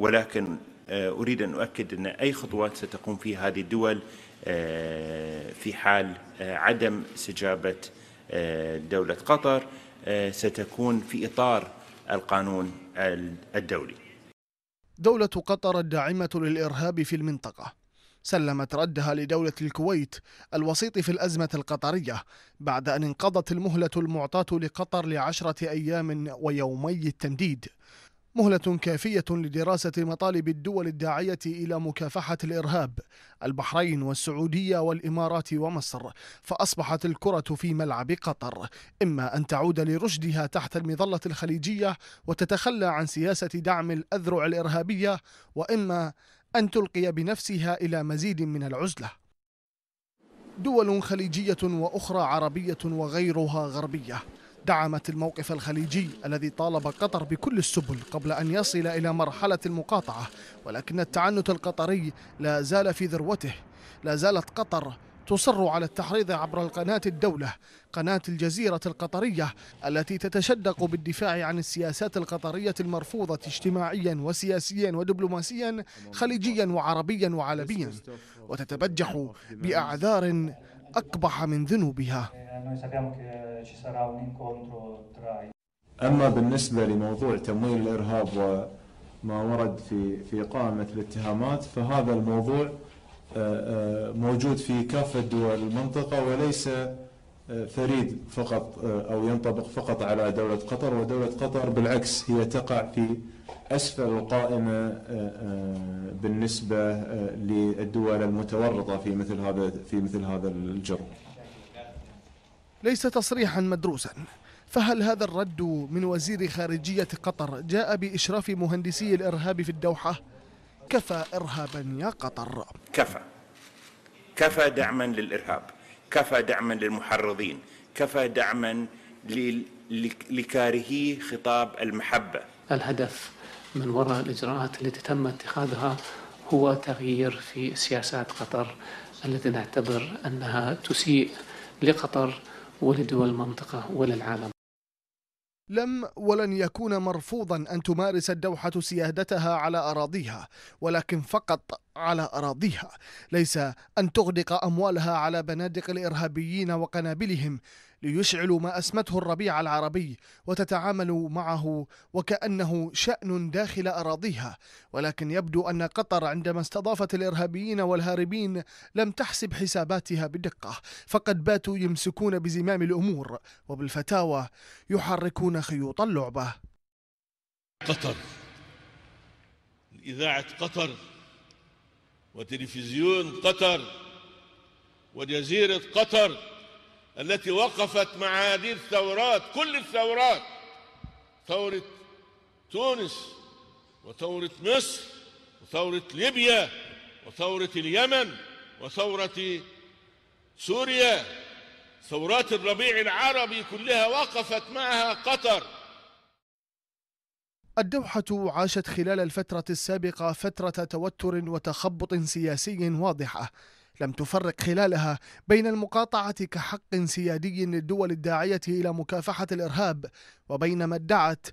ولكن آه، أريد أن أؤكد أن أي خطوات ستقوم فيها هذه الدول آه، في حال آه، عدم استجابة دولة قطر ستكون في إطار القانون الدولي دولة قطر الداعمة للإرهاب في المنطقة سلمت ردها لدولة الكويت الوسيط في الأزمة القطرية بعد أن انقضت المهلة المعطاة لقطر لعشرة أيام ويومي التمديد مهلة كافية لدراسة مطالب الدول الداعية إلى مكافحة الإرهاب البحرين والسعودية والإمارات ومصر فأصبحت الكرة في ملعب قطر إما أن تعود لرشدها تحت المظلة الخليجية وتتخلى عن سياسة دعم الأذرع الإرهابية وإما أن تلقي بنفسها إلى مزيد من العزلة دول خليجية وأخرى عربية وغيرها غربية دعمت الموقف الخليجي الذي طالب قطر بكل السبل قبل أن يصل إلى مرحلة المقاطعة ولكن التعنت القطري لا زال في ذروته لا زالت قطر تصر على التحريض عبر القناة الدولة قناة الجزيرة القطرية التي تتشدق بالدفاع عن السياسات القطرية المرفوضة اجتماعيا وسياسيا ودبلوماسيا خليجيا وعربيا وعالميا وتتبجح بأعذار أقبح من ذنوبها أما بالنسبة لموضوع تمويل الإرهاب وما ورد في في قائمة الاتهامات فهذا الموضوع آه، آه، موجود في كافة دول المنطقة وليس آه، فريد فقط أو ينطبق فقط على دولة قطر ودولة قطر بالعكس هي تقع في أسفل القائمة آه، آه، بالنسبة آه، للدول المتورطة في مثل هذا في مثل هذا الجرم. ليس تصريحا مدروسا، فهل هذا الرد من وزير خارجية قطر جاء بإشراف مهندسي الإرهاب في الدوحة؟ كفى إرهابا يا قطر. كفى. كفى دعما للإرهاب، كفى دعما للمحرضين، كفى دعما لكارهي خطاب المحبة. الهدف من وراء الإجراءات التي تم اتخاذها هو تغيير في سياسات قطر التي نعتبر أنها تسيء لقطر ولدول المنطقة وللعالم لم ولن يكون مرفوضا أن تمارس الدوحة سيادتها على أراضيها ولكن فقط على أراضيها ليس أن تغدق أموالها على بنادق الإرهابيين وقنابلهم ليشعلوا ما أسمته الربيع العربي وتتعامل معه وكأنه شأن داخل أراضيها ولكن يبدو أن قطر عندما استضافت الإرهابيين والهاربين لم تحسب حساباتها بدقة فقد باتوا يمسكون بزمام الأمور وبالفتاوى يحركون خيوط اللعبة قطر إذاعة قطر وتلفزيون قطر وجزيرة قطر التي وقفت مع هذه الثورات كل الثورات ثورة تونس وثورة مصر وثورة ليبيا وثورة اليمن وثورة سوريا ثورات الربيع العربي كلها وقفت معها قطر الدوحة عاشت خلال الفترة السابقة فترة توتر وتخبط سياسي واضحة لم تفرق خلالها بين المقاطعة كحق سيادي للدول الداعية إلى مكافحة الإرهاب وبين ما ادعت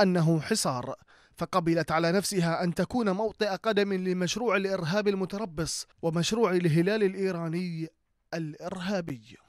أنه حصار فقبلت على نفسها أن تكون موطئ قدم لمشروع الإرهاب المتربص ومشروع الهلال الإيراني الإرهابي